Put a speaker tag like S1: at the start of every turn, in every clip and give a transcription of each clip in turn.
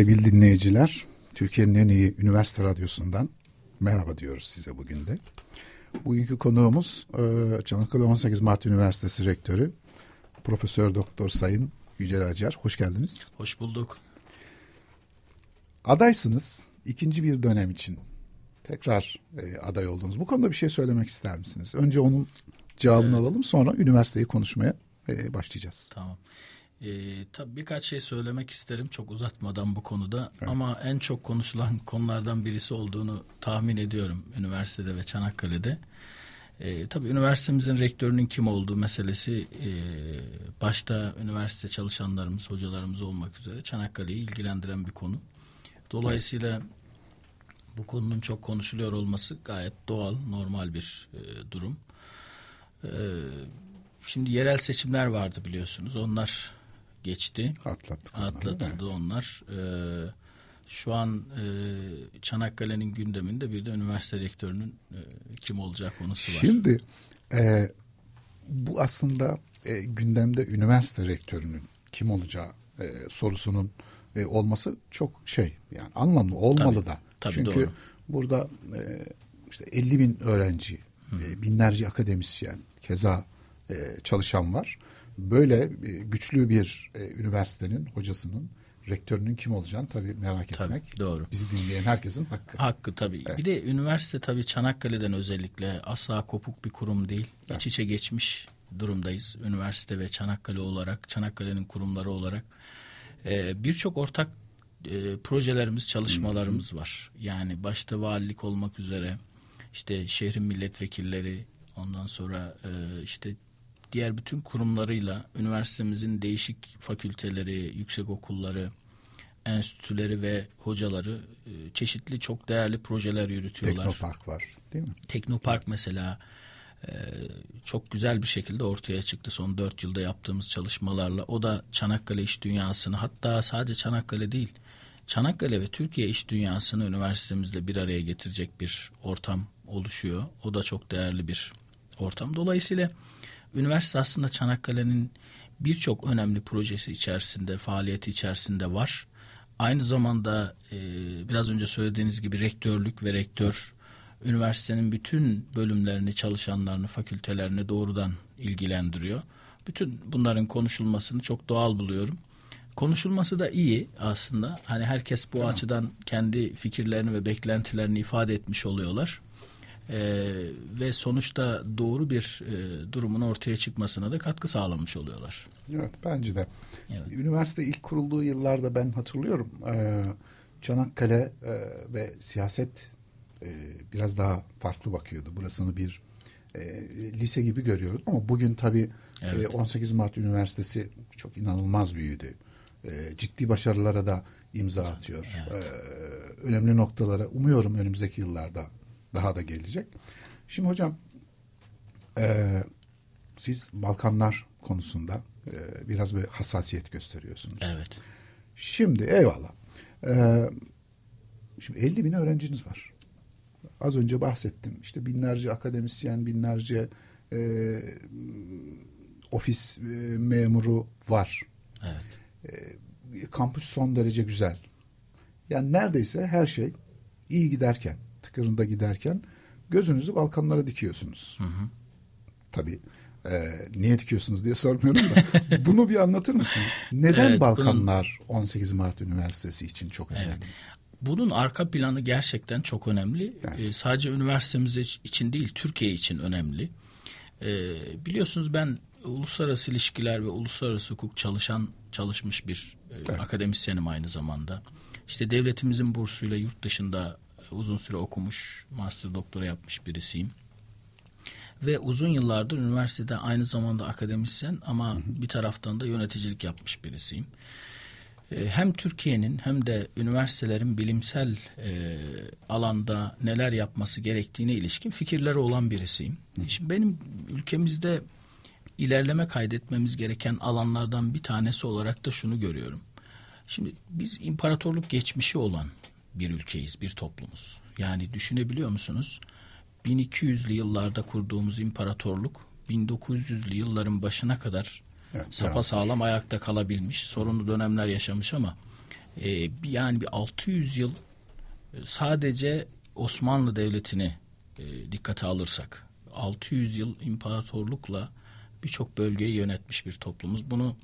S1: Sevgili dinleyiciler, Türkiye'nin en iyi üniversite radyosundan merhaba diyoruz size bugün de. Bugünkü konuğumuz e, Çanakkale 18 Mart Üniversitesi Rektörü Profesör Doktor Sayın Yücel Acar. Hoş geldiniz.
S2: Hoş bulduk.
S1: Adaysınız ikinci bir dönem için. Tekrar e, aday oldunuz. Bu konuda bir şey söylemek ister misiniz? Önce onun cevabını evet. alalım sonra üniversiteyi konuşmaya e, başlayacağız.
S2: Tamam. Tamam. E, tabii birkaç şey söylemek isterim çok uzatmadan bu konuda evet. ama en çok konuşulan konulardan birisi olduğunu tahmin ediyorum üniversitede ve Çanakkale'de. E, tabii üniversitemizin rektörünün kim olduğu meselesi e, başta üniversite çalışanlarımız, hocalarımız olmak üzere Çanakkale'yi ilgilendiren bir konu. Dolayısıyla bu konunun çok konuşuluyor olması gayet doğal, normal bir e, durum. E, şimdi yerel seçimler vardı biliyorsunuz. Onlar geçti. Atlattık Atlatıldı onları, onlar. Ee, şu an e, Çanakkale'nin gündeminde bir de üniversite rektörünün e, kim olacak
S1: konusu var. Şimdi e, bu aslında e, gündemde üniversite rektörünün kim olacağı e, sorusunun e, olması çok şey yani anlamlı olmalı tabii, da. Tabii Çünkü doğru. burada e, işte 50 bin öğrenci, e, binlerce akademisyen, keza e, çalışan var böyle e, güçlü bir e, üniversitenin hocasının rektörünün kim olacağını tabii merak tabii, etmek. Doğru. Bizi dinleyen herkesin hakkı.
S2: Hakkı tabii. Evet. Bir de üniversite tabii Çanakkale'den özellikle asla kopuk bir kurum değil. Evet. İç içe geçmiş durumdayız. Üniversite ve Çanakkale olarak, Çanakkale'nin kurumları olarak e, birçok ortak projelerimiz, çalışmalarımız var. Yani başta valilik olmak üzere işte şehrin milletvekilleri, ondan sonra işte diğer bütün kurumlarıyla üniversitemizin değişik fakülteleri, yüksek okulları, enstitüleri ve hocaları e, çeşitli çok değerli projeler yürütüyorlar. Teknopark var değil mi? Teknopark mesela e, çok güzel bir şekilde ortaya çıktı son dört yılda yaptığımız çalışmalarla. O da Çanakkale iş dünyasını hatta sadece Çanakkale değil Çanakkale ve Türkiye iş dünyasını üniversitemizle bir araya getirecek bir ortam oluşuyor. O da çok değerli bir ortam. Dolayısıyla Üniversite aslında Çanakkale'nin birçok önemli projesi içerisinde, faaliyeti içerisinde var. Aynı zamanda e, biraz önce söylediğiniz gibi rektörlük ve rektör üniversitenin bütün bölümlerini, çalışanlarını, fakültelerini doğrudan ilgilendiriyor. Bütün bunların konuşulmasını çok doğal buluyorum. Konuşulması da iyi aslında. Hani herkes bu tamam. açıdan kendi fikirlerini ve beklentilerini ifade etmiş oluyorlar e, ve sonuçta doğru bir e, durumun ortaya çıkmasına da katkı sağlamış oluyorlar. Evet
S1: bence de. Evet. Üniversite ilk kurulduğu yıllarda ben hatırlıyorum e, Çanakkale e, ve siyaset e, biraz daha farklı bakıyordu. Burasını bir e, lise gibi görüyoruz ama bugün tabii e, evet. e, 18 Mart Üniversitesi çok inanılmaz büyüdü. E, ciddi başarılara da imza atıyor. Evet. E, önemli noktalara umuyorum önümüzdeki yıllarda daha da gelecek. Şimdi hocam e, siz Balkanlar konusunda e, biraz bir hassasiyet gösteriyorsunuz. Evet. Şimdi eyvallah. E, şimdi 50 bin öğrenciniz var. Az önce bahsettim. İşte binlerce akademisyen, binlerce e, ofis e, memuru var. Evet. E, kampüs son derece güzel. Yani neredeyse her şey iyi giderken yolunda giderken gözünüzü Balkanlara dikiyorsunuz. Tabi e, niye dikiyorsunuz diye sormuyorum da bunu bir anlatır mısınız? Neden evet, Balkanlar bunun... 18 Mart Üniversitesi için çok önemli? Evet.
S2: Bunun arka planı gerçekten çok önemli. Evet. E, sadece üniversitemiz için değil Türkiye için önemli. E, biliyorsunuz ben uluslararası ilişkiler ve uluslararası hukuk çalışan çalışmış bir e, evet. akademisyenim aynı zamanda. İşte devletimizin bursuyla yurt dışında uzun süre okumuş, master doktora yapmış birisiyim. Ve uzun yıllardır üniversitede aynı zamanda akademisyen ama hı hı. bir taraftan da yöneticilik yapmış birisiyim. Ee, hem Türkiye'nin hem de üniversitelerin bilimsel e, alanda neler yapması gerektiğine ilişkin fikirleri olan birisiyim. Hı. Şimdi benim ülkemizde ilerleme kaydetmemiz gereken alanlardan bir tanesi olarak da şunu görüyorum. Şimdi biz imparatorluk geçmişi olan bir ülkeyiz, bir toplumuz. Yani düşünebiliyor musunuz? 1200'lü yıllarda kurduğumuz imparatorluk 1900'lü yılların başına kadar evet, sapa sağlam ayakta kalabilmiş. Sorunlu dönemler yaşamış ama e, yani bir 600 yıl e, sadece Osmanlı Devleti'ni e, dikkate alırsak 600 yıl imparatorlukla birçok bölgeyi yönetmiş bir toplumuz. Bunu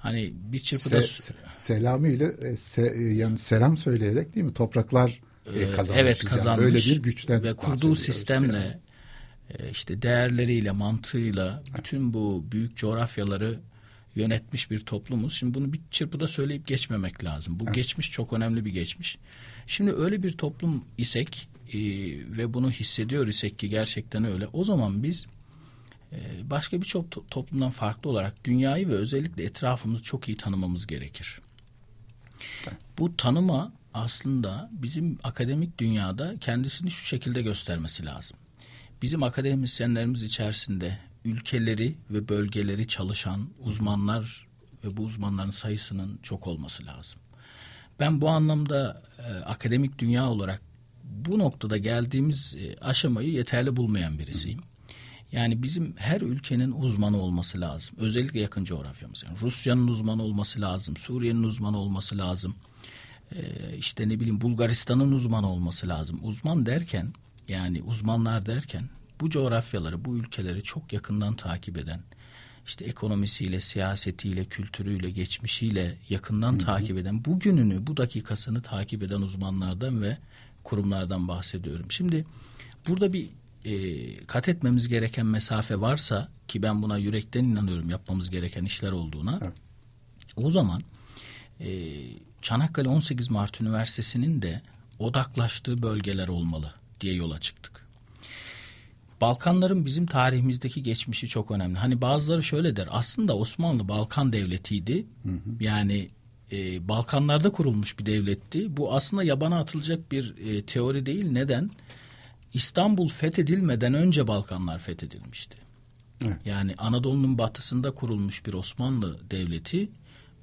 S2: Hani bir çırpıda se, e, se,
S1: selamı ile se, yani selam söyleyerek değil mi topraklar e, kazanmış. Evet kazanmış. Yani böyle bir güçten ve kurduğu sistemle yani.
S2: E, işte değerleriyle, mantığıyla bütün bu büyük coğrafyaları yönetmiş bir toplumuz. Şimdi bunu bir çırpıda söyleyip geçmemek lazım. Bu evet. geçmiş çok önemli bir geçmiş. Şimdi öyle bir toplum isek e, ve bunu hissediyor isek ki gerçekten öyle. O zaman biz ee, başka birçok toplumdan farklı olarak dünyayı ve özellikle etrafımızı çok iyi tanımamız gerekir. Bu tanıma aslında bizim akademik dünyada kendisini şu şekilde göstermesi lazım. Bizim akademisyenlerimiz içerisinde ülkeleri ve bölgeleri çalışan uzmanlar ve bu uzmanların sayısının çok olması lazım. Ben bu anlamda e, akademik dünya olarak bu noktada geldiğimiz e, aşamayı yeterli bulmayan birisiyim. Yani bizim her ülkenin uzmanı olması lazım. Özellikle yakın coğrafyamız. Yani Rusya'nın uzmanı olması lazım. Suriye'nin uzmanı olması lazım. Ee, işte ne bileyim Bulgaristan'ın uzmanı olması lazım. Uzman derken yani uzmanlar derken bu coğrafyaları, bu ülkeleri çok yakından takip eden, işte ekonomisiyle, siyasetiyle, kültürüyle, geçmişiyle yakından hı hı. takip eden, bugününü, bu dakikasını takip eden uzmanlardan ve kurumlardan bahsediyorum. Şimdi burada bir e, kat etmemiz gereken mesafe varsa ki ben buna yürekten inanıyorum yapmamız gereken işler olduğuna. Evet. O zaman e, Çanakkale 18 Mart Üniversitesi'nin de odaklaştığı bölgeler olmalı diye yola çıktık. Balkanların bizim tarihimizdeki geçmişi çok önemli. Hani bazıları şöyle der aslında Osmanlı Balkan devletiydi. Hı hı. Yani e, Balkanlarda kurulmuş bir devletti. Bu aslında yabana atılacak bir e, teori değil. Neden? Neden? İstanbul fethedilmeden önce Balkanlar fethedilmişti. Evet. Yani Anadolu'nun batısında kurulmuş bir Osmanlı devleti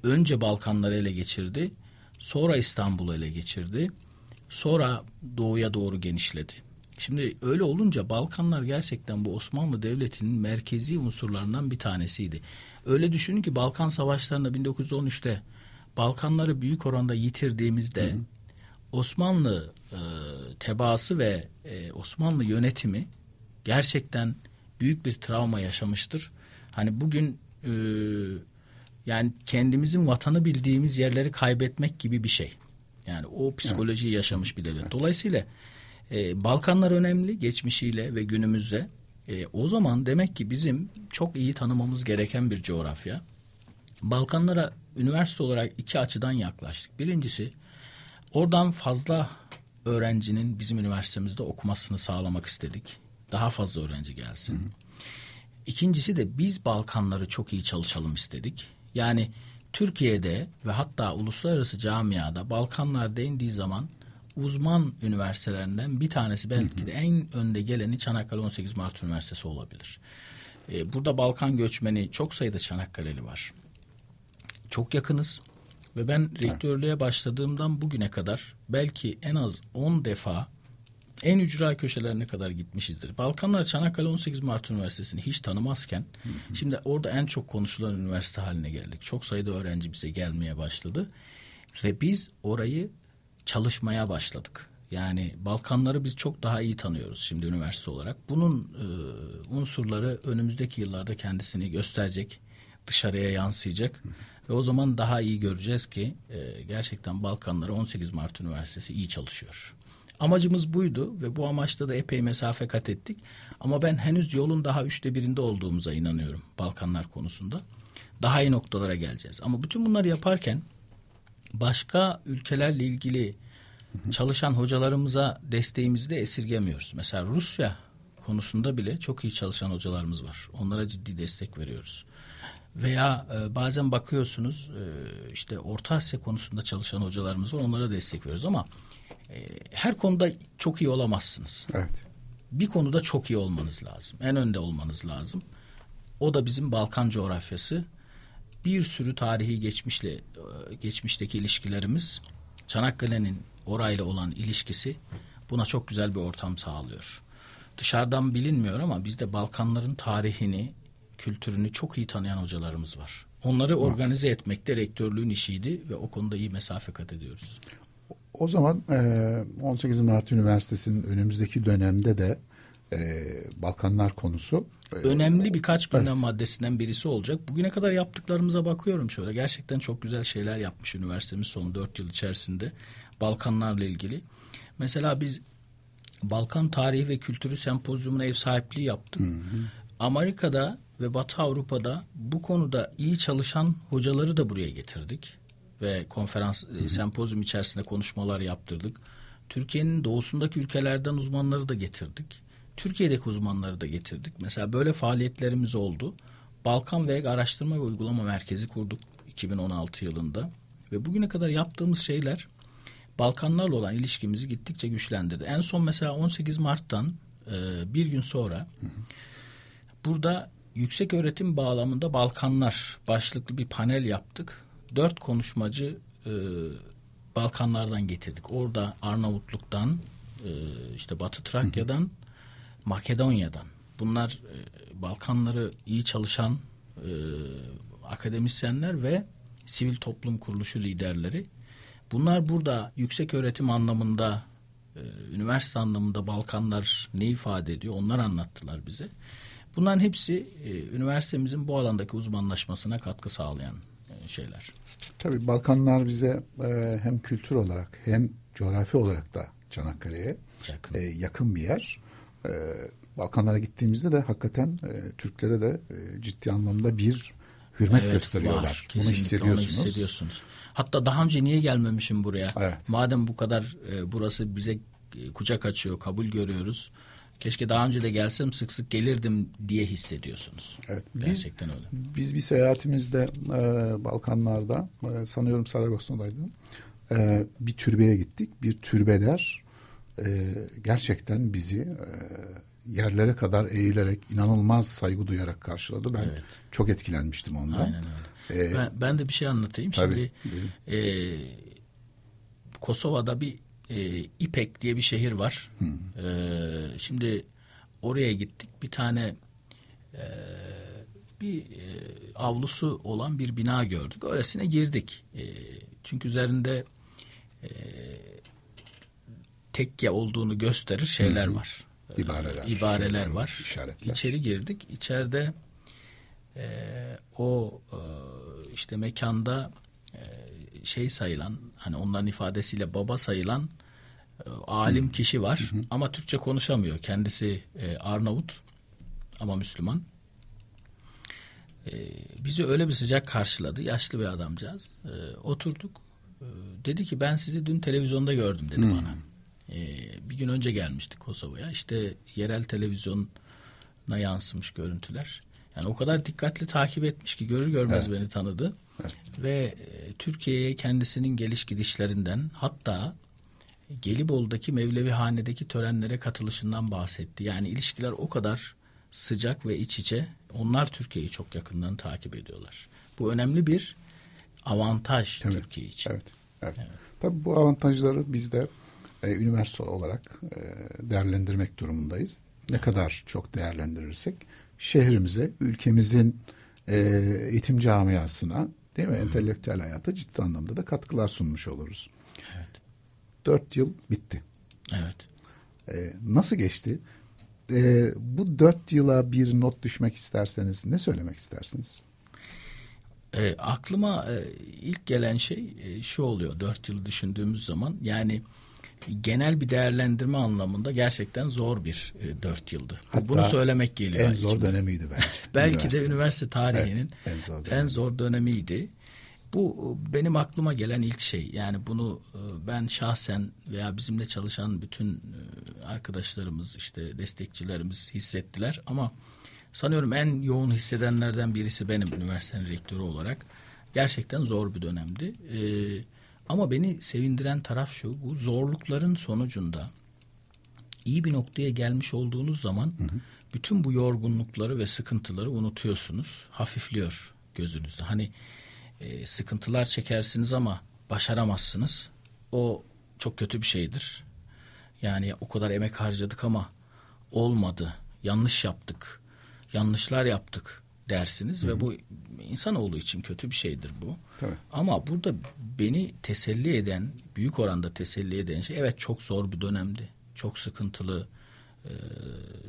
S2: önce Balkanları ele geçirdi, sonra İstanbul'u ele geçirdi, sonra doğuya doğru genişledi. Şimdi öyle olunca Balkanlar gerçekten bu Osmanlı Devleti'nin merkezi unsurlarından bir tanesiydi. Öyle düşünün ki Balkan Savaşları'nda 1913'te Balkanları büyük oranda yitirdiğimizde hı hı. Osmanlı e, tebaası ve e, Osmanlı yönetimi gerçekten büyük bir travma yaşamıştır. Hani bugün e, yani kendimizin vatanı bildiğimiz yerleri kaybetmek gibi bir şey. Yani o psikolojiyi yaşamış bir devlet. Dolayısıyla e, Balkanlar önemli geçmişiyle ve günümüzde. E, o zaman demek ki bizim çok iyi tanımamız gereken bir coğrafya. Balkanlara üniversite olarak iki açıdan yaklaştık. Birincisi Oradan fazla öğrencinin bizim üniversitemizde okumasını sağlamak istedik. Daha fazla öğrenci gelsin. Hı hı. İkincisi de biz Balkanları çok iyi çalışalım istedik. Yani Türkiye'de ve hatta uluslararası camiada Balkanlar değindiği zaman uzman üniversitelerinden bir tanesi belki de en önde geleni Çanakkale 18 Mart Üniversitesi olabilir. Ee, burada Balkan göçmeni çok sayıda Çanakkale'li var. Çok yakınız. Ve ben rektörlüğe başladığımdan bugüne kadar belki en az 10 defa en ücra köşelerine kadar gitmişizdir. Balkanlar Çanakkale 18 Mart Üniversitesi'ni hiç tanımazken hı hı. şimdi orada en çok konuşulan üniversite haline geldik. Çok sayıda öğrenci bize gelmeye başladı ve biz orayı çalışmaya başladık. Yani Balkanları biz çok daha iyi tanıyoruz şimdi üniversite olarak. Bunun e, unsurları önümüzdeki yıllarda kendisini gösterecek, dışarıya yansıyacak. Hı ve o zaman daha iyi göreceğiz ki e, gerçekten Balkanlara 18 Mart Üniversitesi iyi çalışıyor. Amacımız buydu ve bu amaçta da epey mesafe kat ettik. Ama ben henüz yolun daha üçte birinde olduğumuza inanıyorum Balkanlar konusunda. Daha iyi noktalara geleceğiz. Ama bütün bunları yaparken başka ülkelerle ilgili çalışan hocalarımıza desteğimizi de esirgemiyoruz. Mesela Rusya konusunda bile çok iyi çalışan hocalarımız var. Onlara ciddi destek veriyoruz veya e, bazen bakıyorsunuz e, işte Orta Asya konusunda çalışan hocalarımız var onlara destek veriyoruz ama e, her konuda çok iyi olamazsınız. Evet. Bir konuda çok iyi olmanız lazım. En önde olmanız lazım. O da bizim Balkan coğrafyası. Bir sürü tarihi geçmişle e, geçmişteki ilişkilerimiz Çanakkale'nin orayla olan ilişkisi buna çok güzel bir ortam sağlıyor. Dışarıdan bilinmiyor ama bizde Balkanların tarihini, kültürünü çok iyi tanıyan hocalarımız var. Onları organize etmek de rektörlüğün işiydi ve o konuda iyi mesafe kat ediyoruz.
S1: O zaman 18 Mart Üniversitesi'nin önümüzdeki dönemde de Balkanlar konusu
S2: önemli birkaç gündem evet. maddesinden birisi olacak. Bugüne kadar yaptıklarımıza bakıyorum şöyle. Gerçekten çok güzel şeyler yapmış üniversitemiz son dört yıl içerisinde Balkanlarla ilgili. Mesela biz Balkan Tarihi ve Kültürü Sempozyumuna ev sahipliği yaptık. Hı hı. Amerika'da ve Batı Avrupa'da bu konuda iyi çalışan hocaları da buraya getirdik ve konferans e, sempozyum içerisinde konuşmalar yaptırdık. Türkiye'nin doğusundaki ülkelerden uzmanları da getirdik. Türkiye'deki uzmanları da getirdik. Mesela böyle faaliyetlerimiz oldu. Balkan ve Araştırma ve Uygulama Merkezi kurduk 2016 yılında ve bugüne kadar yaptığımız şeyler Balkanlarla olan ilişkimizi gittikçe güçlendirdi. En son mesela 18 Mart'tan e, bir gün sonra burada yüksek öğretim bağlamında Balkanlar başlıklı bir panel yaptık. Dört konuşmacı e, Balkanlardan getirdik. Orada Arnavutluk'tan, e, işte Batı Trakya'dan, Hı. Makedonya'dan. Bunlar e, Balkanları iyi çalışan e, akademisyenler ve sivil toplum kuruluşu liderleri. Bunlar burada yüksek öğretim anlamında, e, üniversite anlamında Balkanlar ne ifade ediyor onlar anlattılar bize. Bunların hepsi e, üniversitemizin bu alandaki uzmanlaşmasına katkı sağlayan e, şeyler.
S1: Tabii Balkanlar bize e, hem kültür olarak hem coğrafi olarak da Çanakkale'ye yakın. E, yakın bir yer. E, Balkanlara gittiğimizde de hakikaten e, Türklere de e, ciddi anlamda bir hürmet evet, gösteriyorlar. Var, Bunu hissediyorsunuz. Onu hissediyorsunuz.
S2: Hatta daha önce niye gelmemişim buraya? Evet. Madem bu kadar e, burası bize e, kucak açıyor, kabul görüyoruz keşke daha önce de gelsem sık sık gelirdim diye hissediyorsunuz. Evet. Gerçekten biz, öyle.
S1: Biz bir seyahatimizde e, Balkanlarda e, sanıyorum Saraybosna'daydım. E, bir türbeye gittik. Bir türbeder e, gerçekten bizi e, yerlere kadar eğilerek inanılmaz saygı duyarak karşıladı. Ben evet. çok etkilenmiştim ondan. Aynen öyle. Ee, ben,
S2: ben de bir şey anlatayım. Tabii, Şimdi e, Kosova'da bir e, İpek diye bir şehir var. E, şimdi oraya gittik. Bir tane e, bir e, avlusu olan bir bina gördük. Öylesine girdik. E, çünkü üzerinde e, tekke olduğunu gösterir şeyler hmm. var. İbareler. E, ibareler var. İşaretler. İçeri girdik. İçeride e, o e, işte mekanda e, şey sayılan hani onların ifadesiyle baba sayılan ee, alim hı. kişi var hı hı. ama Türkçe konuşamıyor. Kendisi e, Arnavut ama Müslüman. E, bizi öyle bir sıcak karşıladı. Yaşlı bir adamcağız. E, oturduk. E, dedi ki ben sizi dün televizyonda gördüm dedi hı. bana. E, bir gün önce gelmiştik Kosova'ya. İşte yerel televizyona yansımış görüntüler. Yani o kadar dikkatli takip etmiş ki görür görmez evet. beni tanıdı. Evet. Ve e, Türkiye'ye kendisinin geliş gidişlerinden hatta Gelibolu'daki hanedeki törenlere katılışından bahsetti. Yani ilişkiler o kadar sıcak ve iç içe. Onlar Türkiye'yi çok yakından takip ediyorlar. Bu önemli bir
S1: avantaj evet. Türkiye için. Evet. Evet. evet. Tabii bu avantajları biz de e, üniversite olarak e, değerlendirmek durumundayız. Ne kadar çok değerlendirirsek şehrimize, ülkemizin e, eğitim camiasına değil mi? Hı. Entelektüel hayata ciddi anlamda da katkılar sunmuş oluruz dört yıl bitti. Evet. Ee, nasıl geçti? Ee, bu dört yıla bir not düşmek isterseniz ne söylemek istersiniz?
S2: E, aklıma e, ilk gelen şey e, şu oluyor dört yıl düşündüğümüz zaman yani genel bir değerlendirme anlamında gerçekten zor bir e, 4 yıldı. Hatta Bunu söylemek geliyor. En zor içimden. dönemiydi bence. Belki üniversite. de üniversite tarihinin evet, en, zor en zor dönemiydi. Bu e, benim aklıma gelen ilk şey. Yani bunu e, ben şahsen veya bizimle çalışan bütün e, arkadaşlarımız, işte destekçilerimiz hissettiler ama sanıyorum en yoğun hissedenlerden birisi benim üniversitenin rektörü olarak. Gerçekten zor bir dönemdi. ama beni sevindiren taraf şu, bu zorlukların sonucunda iyi bir noktaya gelmiş olduğunuz zaman hı hı. bütün bu yorgunlukları ve sıkıntıları unutuyorsunuz. Hafifliyor gözünüzde. Hani e, sıkıntılar çekersiniz ama başaramazsınız. O çok kötü bir şeydir. Yani o kadar emek harcadık ama olmadı, yanlış yaptık, yanlışlar yaptık dersiniz Hı-hı. ve bu insan insanoğlu için kötü bir şeydir bu. Tabii. Ama burada beni teselli eden, büyük oranda teselli eden şey evet çok zor bir dönemdi. Çok sıkıntılı e,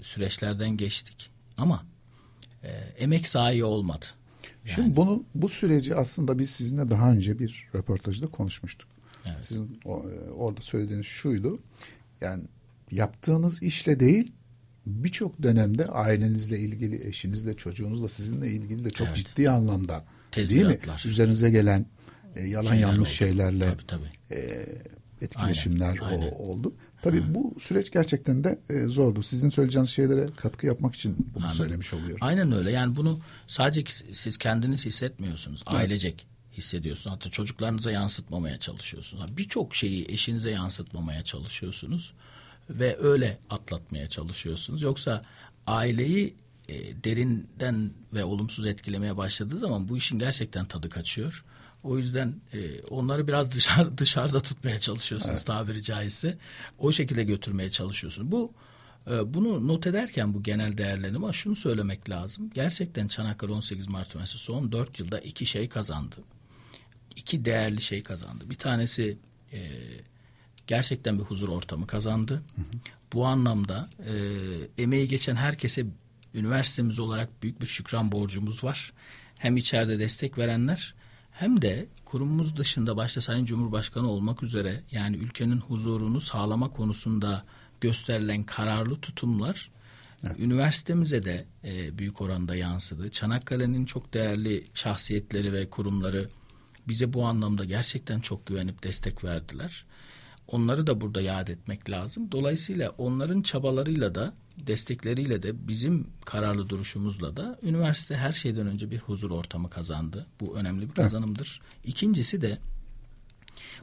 S2: süreçlerden geçtik.
S1: Ama e, emek zayi olmadı. Yani. Şimdi bunu bu süreci aslında biz sizinle daha önce bir röportajda konuşmuştuk. Evet. Sizin o, e, orada söylediğiniz şuydu. Yani yaptığınız işle değil birçok dönemde ailenizle ilgili, eşinizle, çocuğunuzla, sizinle ilgili de çok evet. ciddi anlamda değil mi? Üzerinize gelen e, yalan Şeyler yanlış oldu. şeylerle tabii, tabii. E, etkileşimler aynen, aynen. O, oldu. Tabii ha. bu süreç gerçekten de e, zordu. Sizin söyleyeceğiniz şeylere katkı yapmak için bunu Anladım. söylemiş oluyorum.
S2: Aynen öyle. Yani bunu sadece siz kendiniz hissetmiyorsunuz. Evet. Ailecek hissediyorsunuz. Hatta çocuklarınıza yansıtmamaya çalışıyorsunuz. Birçok şeyi eşinize yansıtmamaya çalışıyorsunuz ve öyle atlatmaya çalışıyorsunuz. Yoksa aileyi e, derinden ve olumsuz etkilemeye başladığı zaman bu işin gerçekten tadı kaçıyor. O yüzden e, onları biraz dışarı, dışarıda tutmaya çalışıyorsunuz evet. tabiri caizse. O şekilde götürmeye çalışıyorsunuz. Bu e, bunu not ederken bu genel ama şunu söylemek lazım. Gerçekten Çanakkale 18 Mart Üniversitesi son 4 yılda iki şey kazandı. İki değerli şey kazandı. Bir tanesi e, gerçekten bir huzur ortamı kazandı. Hı hı. Bu anlamda e, emeği geçen herkese üniversitemiz olarak büyük bir şükran borcumuz var. Hem içeride destek verenler hem de kurumumuz dışında başta Sayın Cumhurbaşkanı olmak üzere yani ülkenin huzurunu sağlama konusunda gösterilen kararlı tutumlar Evet. Üniversitemize de e, büyük oranda yansıdı. Çanakkale'nin çok değerli şahsiyetleri ve kurumları bize bu anlamda gerçekten çok güvenip destek verdiler. Onları da burada yad etmek lazım. Dolayısıyla onların çabalarıyla da destekleriyle de bizim kararlı duruşumuzla da üniversite her şeyden önce bir huzur ortamı kazandı. Bu önemli bir kazanımdır. Evet. İkincisi de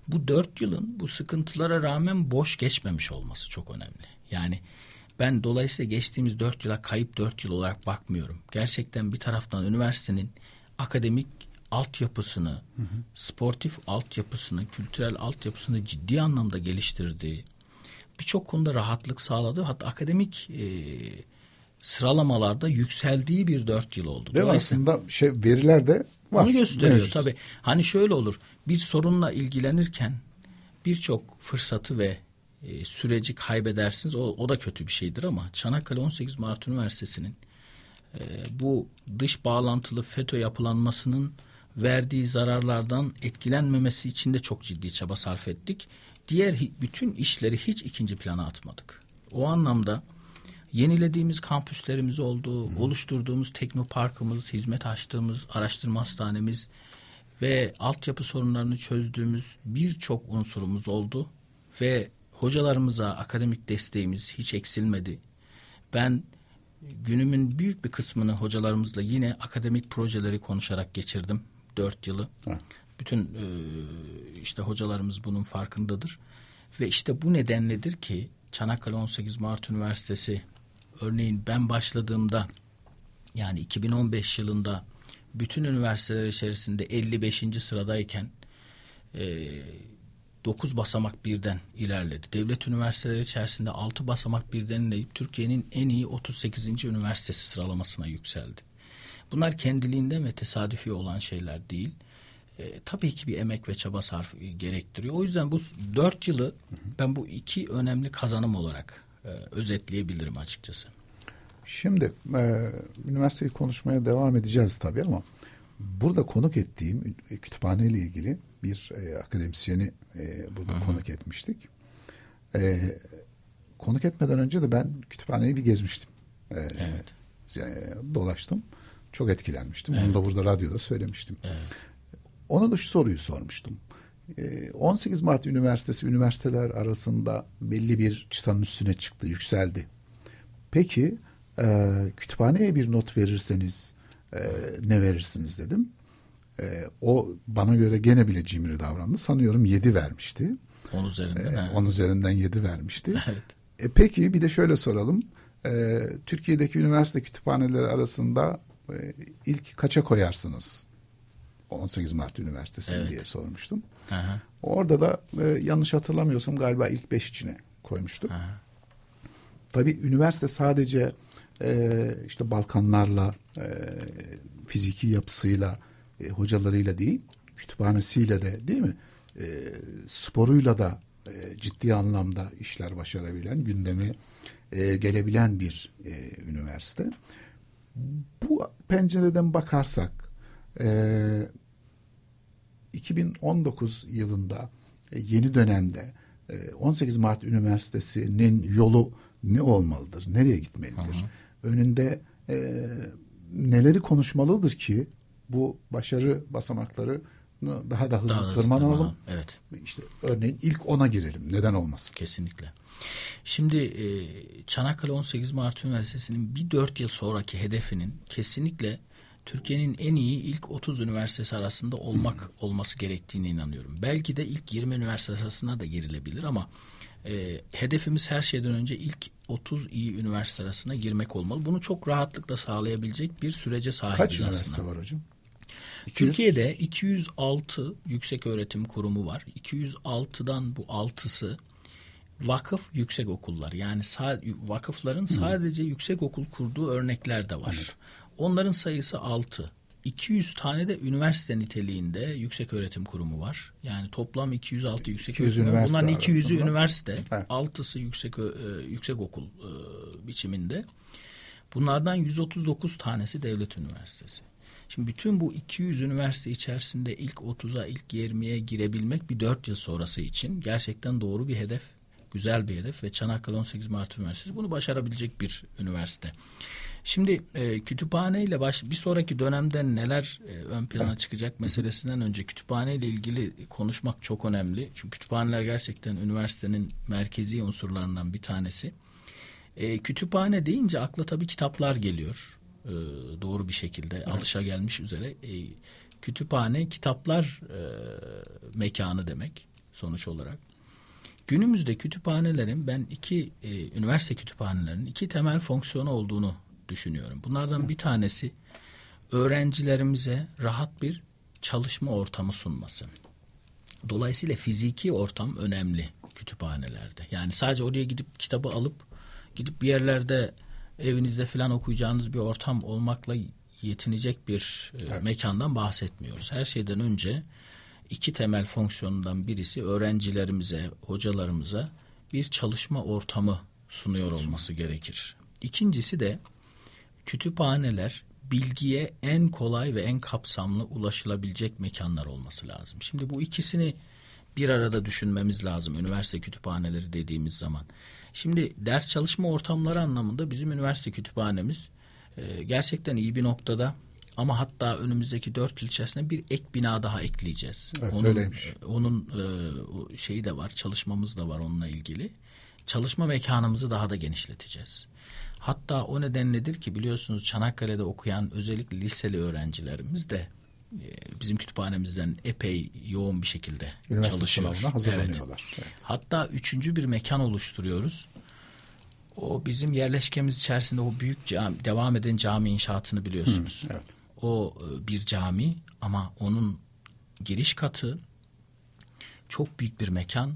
S2: bu dört yılın bu sıkıntılara rağmen boş geçmemiş olması çok önemli. Yani ben dolayısıyla geçtiğimiz dört yıla kayıp dört yıl olarak bakmıyorum. Gerçekten bir taraftan üniversitenin akademik altyapısını, hı hı. sportif altyapısını, kültürel altyapısını ciddi anlamda geliştirdiği, birçok konuda rahatlık sağladı. Hatta akademik e, sıralamalarda yükseldiği bir dört yıl oldu. Değil Aslında
S1: şey veriler de var. Onu gösteriyor mevcut.
S2: tabii. Hani şöyle olur. Bir sorunla ilgilenirken birçok fırsatı ve e, süreci kaybedersiniz. O, o da kötü bir şeydir ama Çanakkale 18 Mart Üniversitesi'nin e, bu dış bağlantılı FETÖ yapılanmasının verdiği zararlardan etkilenmemesi için de çok ciddi çaba sarf ettik diğer bütün işleri hiç ikinci plana atmadık. O anlamda yenilediğimiz kampüslerimiz oldu, hmm. oluşturduğumuz teknoparkımız, hizmet açtığımız araştırma hastanemiz ve altyapı sorunlarını çözdüğümüz birçok unsurumuz oldu ve hocalarımıza akademik desteğimiz hiç eksilmedi. Ben günümün büyük bir kısmını hocalarımızla yine akademik projeleri konuşarak geçirdim dört yılı. Hı. Bütün e, işte hocalarımız bunun farkındadır. Ve işte bu nedenledir ki Çanakkale 18 Mart Üniversitesi örneğin ben başladığımda yani 2015 yılında bütün üniversiteler içerisinde 55. sıradayken e, 9 basamak birden ilerledi. Devlet üniversiteleri içerisinde 6 basamak birden ilerleyip Türkiye'nin en iyi 38. üniversitesi sıralamasına yükseldi. Bunlar kendiliğinden ve tesadüfi olan şeyler değil e, tabii ki bir emek ve çaba sarf e, gerektiriyor. O yüzden bu dört yılı ben bu iki önemli kazanım olarak e, özetleyebilirim açıkçası.
S1: Şimdi e, üniversiteyi konuşmaya devam edeceğiz tabii ama burada konuk ettiğim e, kütüphane ile ilgili bir e, akademisyeni e, burada Hı-hı. konuk etmiştik. E, konuk etmeden önce de ben kütüphaneyi bir gezmiştim. E, evet. E, dolaştım. Çok etkilenmiştim. Evet. Onu da burada radyoda söylemiştim. Evet. Ona da şu soruyu sormuştum. 18 ee, Mart Üniversitesi üniversiteler arasında belli bir çıtanın üstüne çıktı, yükseldi. Peki e, kütüphaneye bir not verirseniz e, ne verirsiniz dedim. E, o bana göre gene bile cimri davrandı. Sanıyorum 7 vermişti.
S2: 10 üzerinden. E,
S1: 10 üzerinden 7 vermişti. evet. peki bir de şöyle soralım. Türkiye'deki üniversite kütüphaneleri arasında ilk kaça koyarsınız? 18 Mart Üniversitesi evet. diye sormuştum. Aha. Orada da e, yanlış hatırlamıyorsam galiba ilk beş içine koymuştuk. Tabii üniversite sadece e, işte Balkanlarla, e, fiziki yapısıyla, e, hocalarıyla değil, kütüphanesiyle de değil mi? E, sporuyla da e, ciddi anlamda işler başarabilen, gündemi e, gelebilen bir e, üniversite. Bu pencereden bakarsak e, ee, 2019 yılında e, yeni dönemde e, 18 Mart Üniversitesi'nin yolu ne olmalıdır? Nereye gitmelidir? Aha. Önünde e, neleri konuşmalıdır ki bu başarı basamakları daha da hızlı daha tırmanalım. Hızlı, evet. İşte örneğin ilk ona girelim. Neden olmasın? Kesinlikle.
S2: Şimdi e, Çanakkale 18 Mart Üniversitesi'nin bir dört yıl sonraki hedefinin kesinlikle Türkiye'nin en iyi ilk 30 üniversitesi arasında olmak olması gerektiğine inanıyorum. Belki de ilk 20 üniversitesi arasına da girilebilir ama e, hedefimiz her şeyden önce ilk 30 iyi üniversite arasına girmek olmalı. Bunu çok rahatlıkla sağlayabilecek bir sürece sahibiz Kaç aslında. üniversite var hocam? 200. Türkiye'de 206 yüksek öğretim kurumu var. 206'dan bu 6'sı vakıf yüksek okullar. Yani sa- vakıfların sadece Hı. yüksek okul kurduğu örnekler de var. Evet. Onların sayısı 6. 200 tane de üniversite niteliğinde yüksek öğretim kurumu var. Yani toplam 206 yüksek 200 öğretim kurumu. Bunların 200'ü üniversite, evet. 6'sı yüksek e, yüksek okul e, biçiminde. Bunlardan 139 tanesi devlet üniversitesi. Şimdi bütün bu 200 üniversite içerisinde ilk 30'a, ilk 20'ye girebilmek bir 4 yıl sonrası için gerçekten doğru bir hedef, güzel bir hedef ve Çanakkale 18 Mart Üniversitesi bunu başarabilecek bir üniversite. Şimdi e, kütüphane baş bir sonraki dönemde neler e, ön plana çıkacak meselesinden önce kütüphaneyle ilgili konuşmak çok önemli. Çünkü kütüphaneler gerçekten üniversitenin merkezi unsurlarından bir tanesi. E, kütüphane deyince akla tabii kitaplar geliyor. E, doğru bir şekilde evet. alışa gelmiş üzere. E, kütüphane kitaplar e, mekanı demek sonuç olarak. Günümüzde kütüphanelerin ben iki e, üniversite kütüphanelerinin iki temel fonksiyonu olduğunu düşünüyorum. Bunlardan bir tanesi öğrencilerimize rahat bir çalışma ortamı sunması. Dolayısıyla fiziki ortam önemli kütüphanelerde. Yani sadece oraya gidip kitabı alıp gidip bir yerlerde evinizde falan okuyacağınız bir ortam olmakla yetinecek bir e, evet. mekandan bahsetmiyoruz. Her şeyden önce iki temel fonksiyonundan birisi öğrencilerimize, hocalarımıza bir çalışma ortamı sunuyor olması gerekir. İkincisi de kütüphaneler bilgiye en kolay ve en kapsamlı ulaşılabilecek mekanlar olması lazım. Şimdi bu ikisini bir arada düşünmemiz lazım üniversite kütüphaneleri dediğimiz zaman. Şimdi ders çalışma ortamları anlamında bizim üniversite kütüphanemiz e, gerçekten iyi bir noktada ama hatta önümüzdeki dört yıl içerisinde bir ek bina daha ekleyeceğiz. Evet, onun öyleymiş. E, onun e, şeyi de var, çalışmamız da var onunla ilgili. Çalışma mekanımızı daha da genişleteceğiz. Hatta o nedenledir ki biliyorsunuz Çanakkale'de okuyan özellikle liseli öğrencilerimiz de e, bizim kütüphanemizden epey yoğun bir şekilde Üniversite evet. Hatta üçüncü bir mekan oluşturuyoruz. O bizim yerleşkemiz içerisinde o büyük cami, devam eden cami inşaatını biliyorsunuz. Hı, evet. O e, bir cami ama onun giriş katı çok büyük bir mekan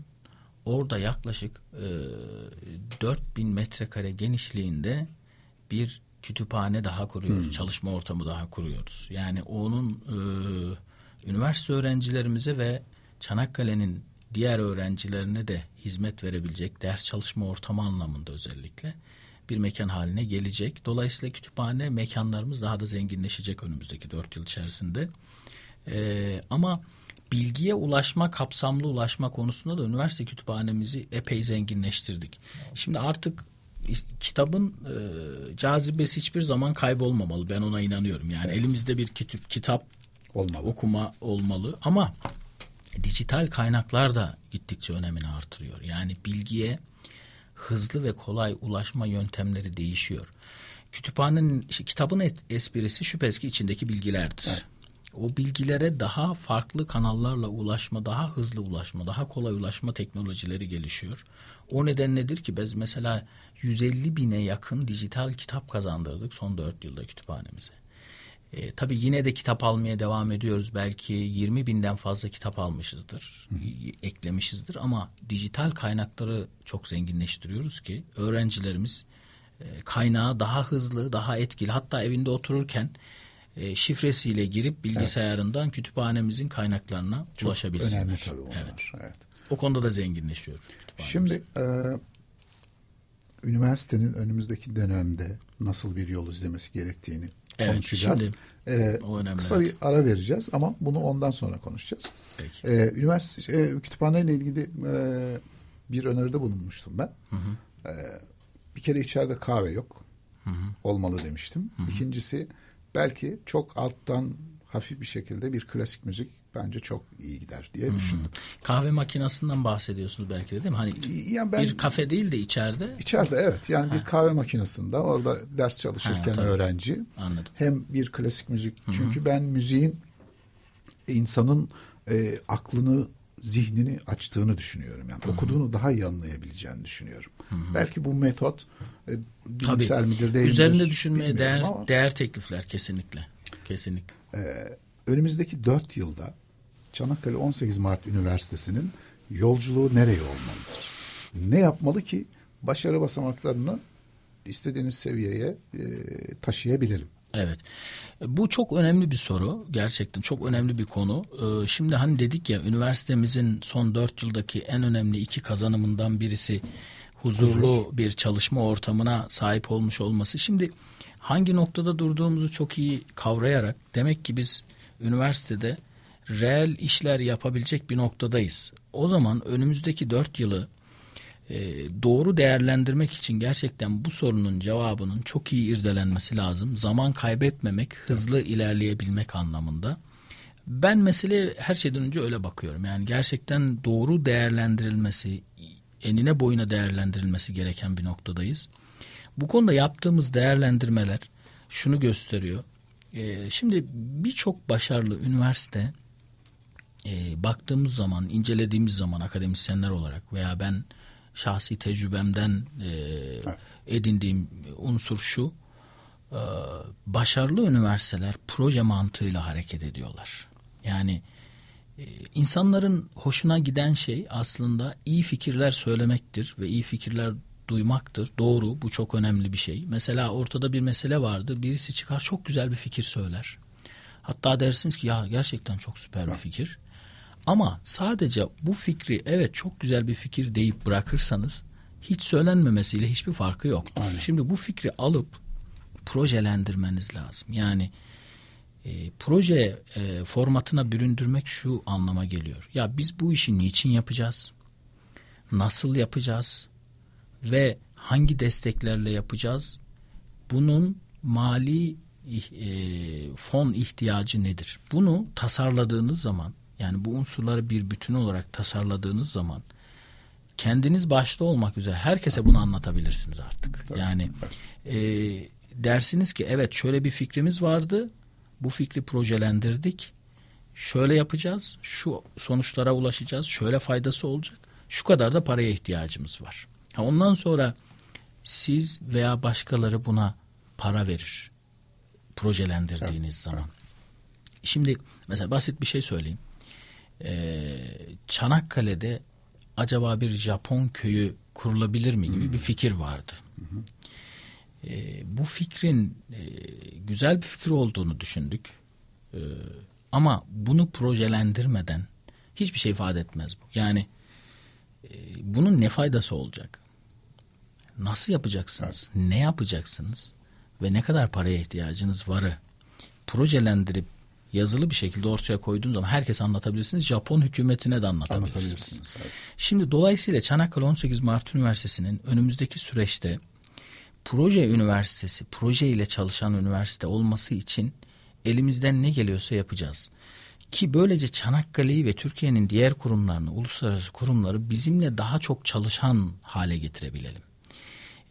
S2: orada yaklaşık e, 4000 metrekare genişliğinde bir kütüphane daha kuruyoruz. Hmm. Çalışma ortamı daha kuruyoruz. Yani onun e, üniversite öğrencilerimize ve Çanakkale'nin diğer öğrencilerine de hizmet verebilecek ders çalışma ortamı anlamında özellikle bir mekan haline gelecek. Dolayısıyla kütüphane mekanlarımız daha da zenginleşecek önümüzdeki dört yıl içerisinde. Ee, ama bilgiye ulaşma, kapsamlı ulaşma konusunda da üniversite kütüphanemizi epey zenginleştirdik. Şimdi artık kitabın e, cazibesi hiçbir zaman kaybolmamalı. Ben ona inanıyorum. Yani elimizde bir kitap, kitap olmalı. okuma olmalı ama dijital kaynaklar da gittikçe önemini artırıyor. Yani bilgiye hızlı ve kolay ulaşma yöntemleri değişiyor. Kütüphanenin şey, kitabın esprisi şüphesiz ki içindeki bilgilerdir. Evet o bilgilere daha farklı kanallarla ulaşma, daha hızlı ulaşma, daha kolay ulaşma teknolojileri gelişiyor. O neden nedir ki biz mesela 150 bine yakın dijital kitap kazandırdık son 4 yılda kütüphanemize. E, tabii yine de kitap almaya devam ediyoruz. Belki 20 binden fazla kitap almışızdır, Hı. eklemişizdir ama dijital kaynakları çok zenginleştiriyoruz ki öğrencilerimiz e, kaynağı daha hızlı, daha etkili hatta evinde otururken e, şifresiyle girip bilgisayarından evet. kütüphanemizin kaynaklarına Çok ulaşabilsinler. Önemli tabii onlar. Evet. evet. O konuda da zenginleşiyor.
S1: Şimdi e, üniversitenin önümüzdeki dönemde nasıl bir yol izlemesi gerektiğini evet, konuşacağız. Şimdi, ee, o kısa bir ara vereceğiz ama bunu ondan sonra konuşacağız. Peki. Ee, üniversite e, kütüphaneyle ilgili e, bir öneride bulunmuştum ben. Hı hı. E, bir kere içeride kahve yok. Hı hı. Olmalı demiştim. Hı hı. İkincisi belki çok alttan hafif bir şekilde bir klasik müzik bence çok iyi gider diye hmm. düşündüm.
S2: Kahve makinesinden bahsediyorsunuz belki de değil mi? Hani yani ben, bir
S1: kafe değil de içeride. İçeride evet. Yani ha. bir kahve makinesinde orada ders çalışırken ha, öğrenci. Anladım. Hem bir klasik müzik. hı Çünkü ben müziğin e, insanın e, aklını, zihnini açtığını düşünüyorum. Yani hı okuduğunu daha iyi anlayabileceğini düşünüyorum. Hı hı. Belki bu metot e, bilimsel Tabii. midir değil Üzerinde düşünmeye değer,
S2: ama. değer teklifler kesinlikle. Kesinlikle.
S1: Ee, önümüzdeki dört yılda Çanakkale 18 Mart Üniversitesi'nin yolculuğu nereye olmalıdır? Ne yapmalı ki başarı basamaklarını istediğiniz seviyeye e, taşıyabilelim?
S2: Evet. Bu çok önemli bir soru. Gerçekten çok önemli bir konu. Ee, şimdi hani dedik ya üniversitemizin son dört yıldaki en önemli iki kazanımından birisi huzurlu Huzur. bir çalışma ortamına sahip olmuş olması. Şimdi hangi noktada durduğumuzu çok iyi kavrayarak demek ki biz üniversitede reel işler yapabilecek bir noktadayız. O zaman önümüzdeki dört yılı e, doğru değerlendirmek için gerçekten bu sorunun cevabının çok iyi irdelenmesi lazım. Zaman kaybetmemek, hızlı ilerleyebilmek anlamında. Ben meseleye her şeyden önce öyle bakıyorum. Yani gerçekten doğru değerlendirilmesi, enine boyuna değerlendirilmesi gereken bir noktadayız. Bu konuda yaptığımız değerlendirmeler şunu gösteriyor. E, şimdi birçok başarılı üniversite e, baktığımız zaman, incelediğimiz zaman akademisyenler olarak veya ben şahsi tecrübemden e, edindiğim unsur şu. E, başarılı üniversiteler proje mantığıyla hareket ediyorlar. Yani ee, insanların hoşuna giden şey aslında iyi fikirler söylemektir ve iyi fikirler duymaktır. Doğru bu çok önemli bir şey. Mesela ortada bir mesele vardı, Birisi çıkar çok güzel bir fikir söyler. Hatta dersiniz ki ya gerçekten çok süper bir fikir. Ama sadece bu fikri evet çok güzel bir fikir deyip bırakırsanız hiç söylenmemesiyle hiçbir farkı yok. Şimdi bu fikri alıp projelendirmeniz lazım. Yani e, proje e, formatına büründürmek şu anlama geliyor. Ya biz bu işi niçin yapacağız? Nasıl yapacağız? Ve hangi desteklerle yapacağız? Bunun mali e, fon ihtiyacı nedir? Bunu tasarladığınız zaman yani bu unsurları bir bütün olarak tasarladığınız zaman kendiniz başta olmak üzere herkese bunu anlatabilirsiniz artık. Tabii. Yani e, dersiniz ki evet şöyle bir fikrimiz vardı bu fikri projelendirdik. Şöyle yapacağız, şu sonuçlara ulaşacağız, şöyle faydası olacak, şu kadar da paraya ihtiyacımız var. Ha ondan sonra siz veya başkaları buna para verir projelendirdiğiniz evet, zaman. Evet. Şimdi mesela basit bir şey söyleyeyim. Ee, Çanakkale'de acaba bir Japon köyü kurulabilir mi gibi hmm. bir fikir vardı. Hmm e, bu fikrin e, güzel bir fikir olduğunu düşündük. E, ama bunu projelendirmeden hiçbir şey ifade etmez bu. Yani e, bunun ne faydası olacak? Nasıl yapacaksınız? Evet. Ne yapacaksınız? Ve ne kadar paraya ihtiyacınız varı projelendirip yazılı bir şekilde ortaya koyduğunuz zaman herkes anlatabilirsiniz. Japon hükümetine de anlatabilirsiniz. anlatabilirsiniz evet. Şimdi dolayısıyla Çanakkale 18 Mart Üniversitesi'nin önümüzdeki süreçte proje üniversitesi, proje ile çalışan üniversite olması için elimizden ne geliyorsa yapacağız. Ki böylece Çanakkale'yi ve Türkiye'nin diğer kurumlarını, uluslararası kurumları bizimle daha çok çalışan hale getirebilelim.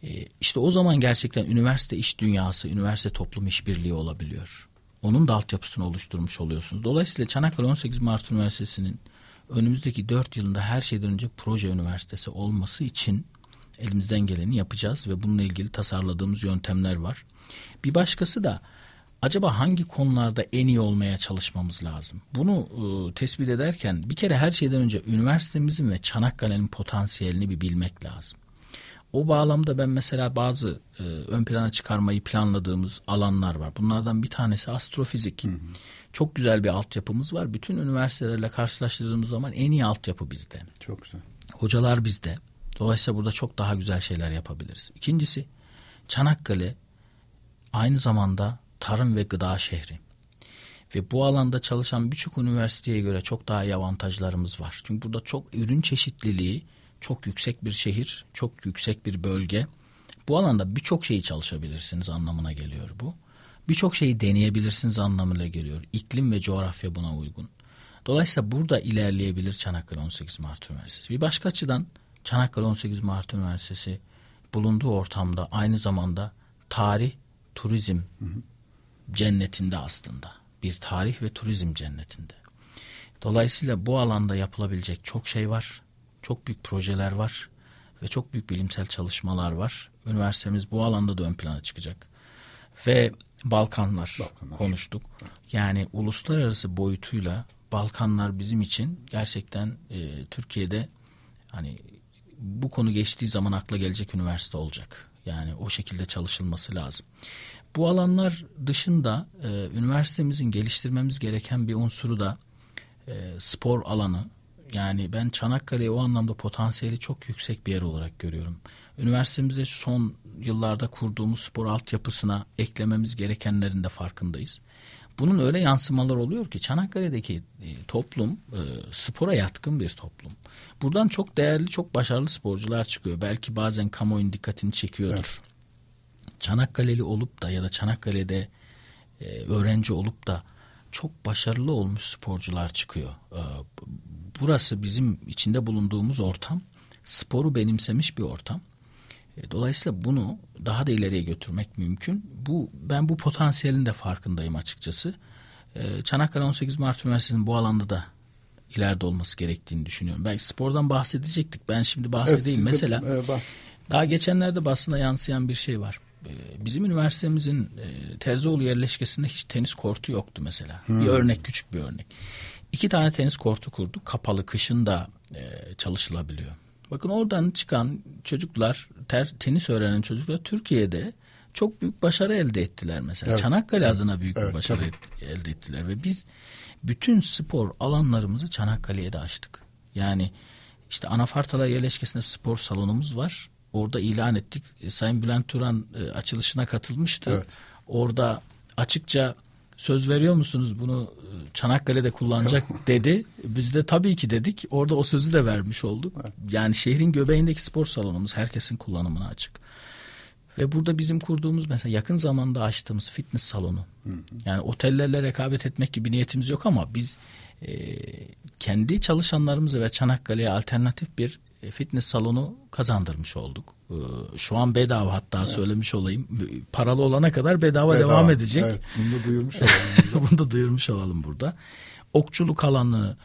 S2: Ee, işte o zaman gerçekten üniversite iş dünyası, üniversite toplum işbirliği olabiliyor. Onun da altyapısını oluşturmuş oluyorsunuz. Dolayısıyla Çanakkale 18 Mart Üniversitesi'nin önümüzdeki 4 yılında her şeyden önce proje üniversitesi olması için elimizden geleni yapacağız ve bununla ilgili tasarladığımız yöntemler var. Bir başkası da acaba hangi konularda en iyi olmaya çalışmamız lazım? Bunu e, tespit ederken bir kere her şeyden önce üniversitemizin ve Çanakkale'nin potansiyelini bir bilmek lazım. O bağlamda ben mesela bazı e, ön plana çıkarmayı planladığımız alanlar var. Bunlardan bir tanesi astrofizik. Hı hı. Çok güzel bir altyapımız var. Bütün üniversitelerle karşılaştırdığımız zaman en iyi altyapı bizde. Çok güzel. Hocalar bizde. Dolayısıyla burada çok daha güzel şeyler yapabiliriz. İkincisi Çanakkale aynı zamanda tarım ve gıda şehri. Ve bu alanda çalışan birçok üniversiteye göre çok daha iyi avantajlarımız var. Çünkü burada çok ürün çeşitliliği çok yüksek bir şehir, çok yüksek bir bölge. Bu alanda birçok şeyi çalışabilirsiniz anlamına geliyor bu. Birçok şeyi deneyebilirsiniz anlamına geliyor. İklim ve coğrafya buna uygun. Dolayısıyla burada ilerleyebilir Çanakkale 18 Mart Üniversitesi. Bir başka açıdan Çanakkale 18 Mart Üniversitesi bulunduğu ortamda aynı zamanda tarih, turizm hı hı. cennetinde aslında. Bir tarih ve turizm cennetinde. Dolayısıyla bu alanda yapılabilecek çok şey var. Çok büyük projeler var ve çok büyük bilimsel çalışmalar var. Üniversitemiz bu alanda da ön plana çıkacak. Ve Balkanlar, Balkanlar. konuştuk. Yani uluslararası boyutuyla Balkanlar bizim için gerçekten e, Türkiye'de hani bu konu geçtiği zaman akla gelecek üniversite olacak. Yani o şekilde çalışılması lazım. Bu alanlar dışında e, üniversitemizin geliştirmemiz gereken bir unsuru da e, spor alanı. Yani ben Çanakkale'yi o anlamda potansiyeli çok yüksek bir yer olarak görüyorum. Üniversitemizde son yıllarda kurduğumuz spor altyapısına eklememiz gerekenlerin de farkındayız bunun öyle yansımalar oluyor ki Çanakkale'deki e, toplum e, spora yatkın bir toplum. Buradan çok değerli, çok başarılı sporcular çıkıyor. Belki bazen kamuoyunun dikkatini çekiyordur. Evet. Çanakkale'li olup da ya da Çanakkale'de e, öğrenci olup da çok başarılı olmuş sporcular çıkıyor. Burası bizim içinde bulunduğumuz ortam sporu benimsemiş bir ortam. E, dolayısıyla bunu daha da ileriye götürmek mümkün. Bu ben bu potansiyelin de farkındayım açıkçası. E, Çanakkale 18 Mart Üniversitesi'nin bu alanda da ileride olması gerektiğini düşünüyorum. Belki spordan bahsedecektik. Ben şimdi bahsedeyim. Evet, Mesela de, e, bahs daha geçenlerde basına yansıyan bir şey var e, bizim üniversitemizin Terzioğlu yerleşkesinde hiç tenis kortu yoktu mesela. Hmm. Bir örnek küçük bir örnek. İki tane tenis kortu kurduk. Kapalı kışın da çalışılabiliyor. Bakın oradan çıkan çocuklar, ter, tenis öğrenen çocuklar Türkiye'de çok büyük başarı elde ettiler mesela. Evet, Çanakkale evet, adına büyük evet, bir başarı tabii. elde ettiler ve biz bütün spor alanlarımızı Çanakkale'ye de açtık. Yani işte Anafartalar yerleşkesinde spor salonumuz var. Orada ilan ettik. E, Sayın Bülent Turan e, açılışına katılmıştı. Evet. Orada açıkça söz veriyor musunuz bunu e, Çanakkale'de kullanacak dedi. Biz de tabii ki dedik. Orada o sözü de vermiş olduk. Yani şehrin göbeğindeki spor salonumuz herkesin kullanımına açık. Ve burada bizim kurduğumuz mesela yakın zamanda açtığımız fitness salonu. Yani otellerle rekabet etmek gibi niyetimiz yok ama biz e, kendi çalışanlarımızı ve Çanakkale'ye alternatif bir e, fitness salonu kazandırmış olduk. E, şu an bedava hatta evet. söylemiş olayım. E, paralı olana kadar bedava, bedava. devam edecek. Evet, bunu da duyurmuş olalım. bunu da duyurmuş olalım burada. Okçuluk alanı,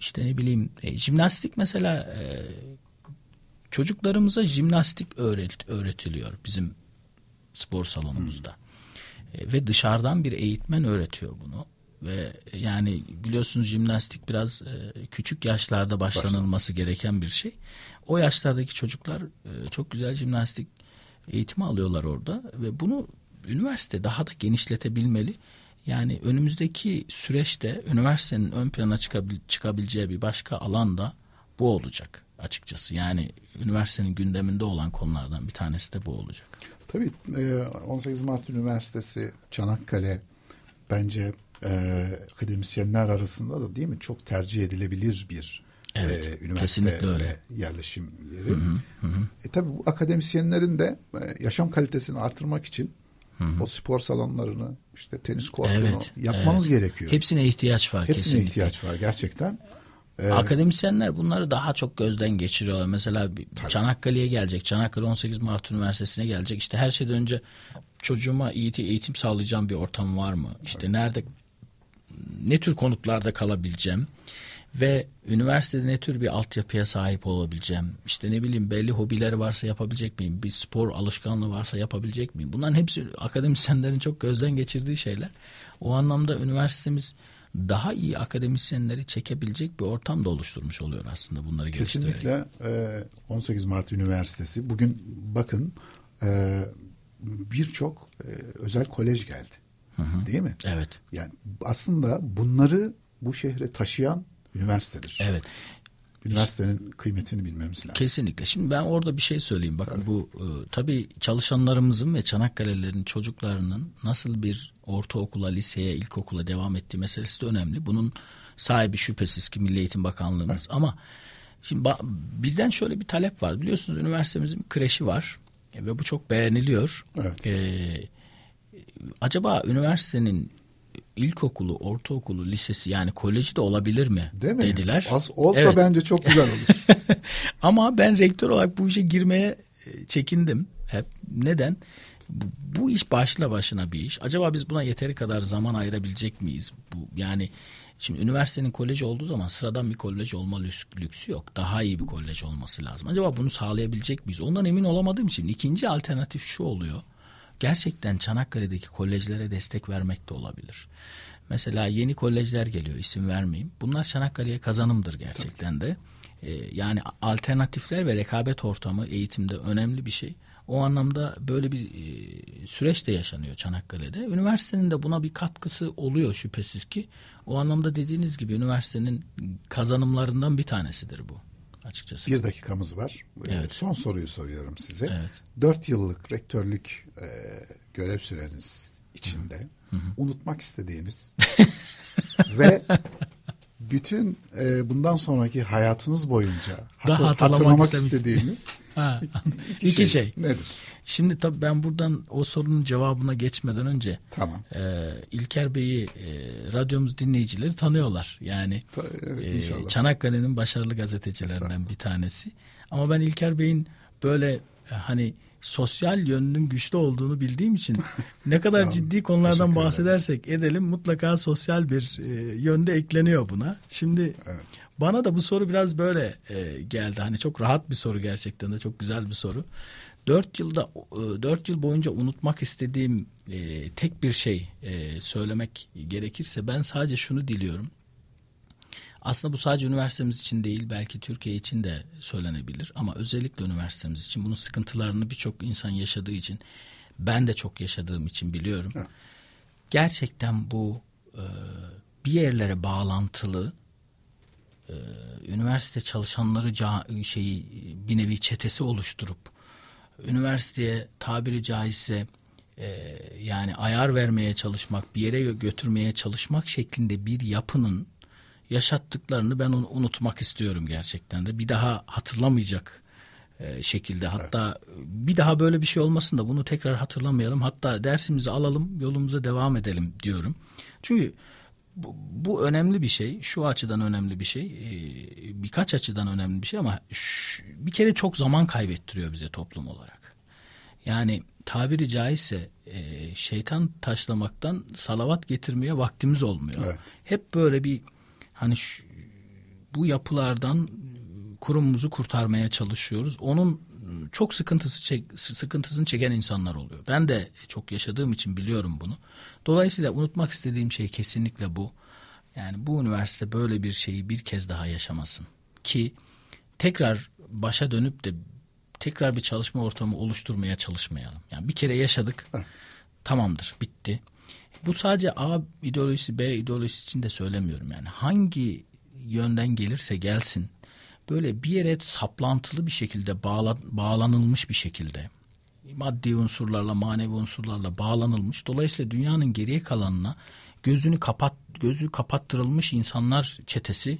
S2: işte ne bileyim e, jimnastik mesela e, çocuklarımıza jimnastik öğret, öğretiliyor bizim spor salonumuzda. Hmm. E, ve dışarıdan bir eğitmen öğretiyor bunu ve e, yani biliyorsunuz jimnastik biraz e, küçük yaşlarda başlanılması gereken bir şey. O yaşlardaki çocuklar e, çok güzel jimnastik eğitimi alıyorlar orada ve bunu üniversite daha da genişletebilmeli. Yani önümüzdeki süreçte üniversitenin ön plana çıkabil çıkabileceği bir başka alan da bu olacak açıkçası. Yani üniversitenin gündeminde olan konulardan bir tanesi de bu olacak.
S1: Tabii 18 Mart Üniversitesi Çanakkale bence e, akademisyenler arasında da değil mi çok tercih edilebilir bir evet, e, üniversite öyle. yerleşim yeri. Hı hı, hı. E, tabii bu akademisyenlerin de e, yaşam kalitesini artırmak için Hı hı. O spor salonlarını, işte tenis kortunu evet, yapmanız evet. gerekiyor. Hepsine ihtiyaç var Hepsine kesinlikle. ihtiyaç var gerçekten.
S2: Ee, Akademisyenler bunları daha çok gözden geçiriyorlar. Mesela Çanakkale'ye gelecek, Çanakkale 18 Mart Üniversitesi'ne gelecek. İşte her şeyden önce çocuğuma iyi eğitim sağlayacağım bir ortam var mı? İşte evet. nerede ne tür konutlarda kalabileceğim ve üniversitede ne tür bir altyapıya sahip olabileceğim, işte ne bileyim belli hobileri varsa yapabilecek miyim, bir spor alışkanlığı varsa yapabilecek miyim? Bunların hepsi akademisyenlerin çok gözden geçirdiği şeyler. O anlamda üniversitemiz daha iyi akademisyenleri çekebilecek bir
S1: ortam da oluşturmuş oluyor aslında bunları geliştirerek. Kesinlikle 18 ee, Mart Üniversitesi bugün bakın e, birçok e, özel kolej geldi. Hı hı. Değil mi? Evet. Yani aslında bunları bu şehre taşıyan üniversitedir. Evet. Üniversitenin işte, kıymetini bilmemiz lazım. Kesinlikle. Şimdi ben orada bir şey söyleyeyim.
S2: Bakın tabii. bu e, tabii çalışanlarımızın ve Çanakkale'lerin çocuklarının nasıl bir ortaokula, liseye, ilkokula devam ettiği meselesi de önemli. Bunun sahibi şüphesiz ki Milli Eğitim Bakanlığımız. Evet. Ama şimdi bizden şöyle bir talep var. Biliyorsunuz üniversitemizin kreşi var e, ve bu çok beğeniliyor. Evet. Ee, acaba üniversitenin ilkokulu, ortaokulu, lisesi yani koleji de olabilir mi? Değil mi? Dediler. Az, olsa evet. bence
S1: çok güzel olur.
S2: Ama ben rektör olarak bu işe girmeye e, çekindim hep. Neden? Bu, bu iş başla başına bir iş. Acaba biz buna yeteri kadar zaman ayırabilecek miyiz? Bu yani şimdi üniversitenin koleji olduğu zaman sıradan bir kolej olma lüksü yok. Daha iyi bir kolej olması lazım. Acaba bunu sağlayabilecek miyiz? Ondan emin olamadığım için ikinci alternatif şu oluyor gerçekten Çanakkale'deki kolejlere destek vermek de olabilir. Mesela yeni kolejler geliyor isim vermeyeyim. Bunlar Çanakkale'ye kazanımdır gerçekten Tabii. de. Ee, yani alternatifler ve rekabet ortamı eğitimde önemli bir şey. O anlamda böyle bir e, süreç de yaşanıyor Çanakkale'de. Üniversitenin de buna bir katkısı oluyor şüphesiz ki. O anlamda dediğiniz gibi üniversitenin
S1: kazanımlarından bir tanesidir bu açıkçası. Bir dakikamız var. Ee, evet. Son soruyu soruyorum size. Evet. Dört yıllık rektörlük e, görev süreniz içinde hı hı. unutmak istediğiniz ve bütün e, bundan sonraki hayatınız boyunca hatır, hatırlamak, hatırlamak istediğiniz Şey. İki şey. Nedir?
S2: Şimdi tabii ben buradan o sorunun cevabına geçmeden önce tamam. e, İlker Bey'i e, radyomuz dinleyicileri tanıyorlar. Yani Ta, evet, e, Çanakkale'nin başarılı gazetecilerinden bir tanesi. Ama ben İlker Bey'in böyle e, hani sosyal yönünün güçlü olduğunu bildiğim için ne kadar ciddi konulardan bahsedersek edelim mutlaka sosyal bir e, yönde ekleniyor buna. Şimdi evet. bana da bu soru biraz böyle e, geldi. Hani çok rahat bir soru gerçekten de çok güzel bir soru. Dört yılda e, dört yıl boyunca unutmak istediğim e, tek bir şey e, söylemek gerekirse ben sadece şunu diliyorum. Aslında bu sadece üniversitemiz için değil belki Türkiye için de söylenebilir ama özellikle üniversitemiz için bunun sıkıntılarını birçok insan yaşadığı için ben de çok yaşadığım için biliyorum. Evet. Gerçekten bu e, bir yerlere bağlantılı e, üniversite çalışanları ca şeyi bir nevi çetesi oluşturup üniversiteye tabiri caizse e, yani ayar vermeye çalışmak, bir yere götürmeye çalışmak şeklinde bir yapının yaşattıklarını ben onu unutmak istiyorum gerçekten de. Bir daha hatırlamayacak e, şekilde hatta bir daha böyle bir şey olmasın da bunu tekrar hatırlamayalım. Hatta dersimizi alalım, yolumuza devam edelim diyorum. Çünkü bu, bu önemli bir şey. Şu açıdan önemli bir şey. E, birkaç açıdan önemli bir şey ama şu, bir kere çok zaman kaybettiriyor bize toplum olarak. Yani tabiri caizse e, şeytan taşlamaktan salavat getirmeye vaktimiz olmuyor. Evet. Hep böyle bir hani şu, bu yapılardan kurumumuzu kurtarmaya çalışıyoruz. Onun çok sıkıntısı çek, sıkıntısını çeken insanlar oluyor. Ben de çok yaşadığım için biliyorum bunu. Dolayısıyla unutmak istediğim şey kesinlikle bu. Yani bu üniversite böyle bir şeyi bir kez daha yaşamasın. Ki tekrar başa dönüp de tekrar bir çalışma ortamı oluşturmaya çalışmayalım. Yani bir kere yaşadık. Heh. Tamamdır, bitti bu sadece A ideolojisi B ideolojisi için de söylemiyorum yani hangi yönden gelirse gelsin böyle bir yere saplantılı bir şekilde bağla, bağlanılmış bir şekilde maddi unsurlarla manevi unsurlarla bağlanılmış dolayısıyla dünyanın geriye kalanına gözünü kapat gözü kapattırılmış insanlar çetesi